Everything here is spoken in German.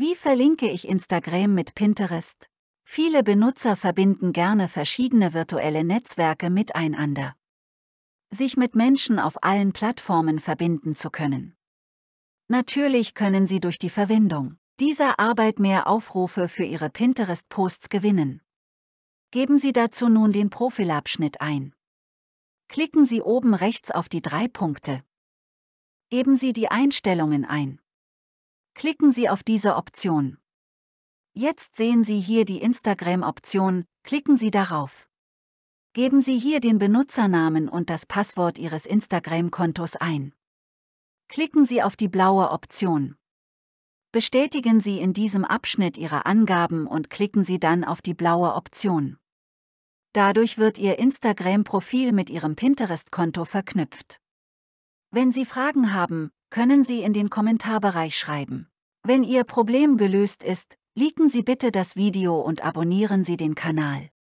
Wie verlinke ich Instagram mit Pinterest? Viele Benutzer verbinden gerne verschiedene virtuelle Netzwerke miteinander. Sich mit Menschen auf allen Plattformen verbinden zu können. Natürlich können Sie durch die Verwendung dieser Arbeit mehr Aufrufe für Ihre Pinterest-Posts gewinnen. Geben Sie dazu nun den Profilabschnitt ein. Klicken Sie oben rechts auf die drei Punkte. Geben Sie die Einstellungen ein. Klicken Sie auf diese Option. Jetzt sehen Sie hier die Instagram-Option, klicken Sie darauf. Geben Sie hier den Benutzernamen und das Passwort Ihres Instagram-Kontos ein. Klicken Sie auf die blaue Option. Bestätigen Sie in diesem Abschnitt Ihre Angaben und klicken Sie dann auf die blaue Option. Dadurch wird Ihr Instagram-Profil mit Ihrem Pinterest-Konto verknüpft. Wenn Sie Fragen haben, können Sie in den Kommentarbereich schreiben. Wenn Ihr Problem gelöst ist, liken Sie bitte das Video und abonnieren Sie den Kanal.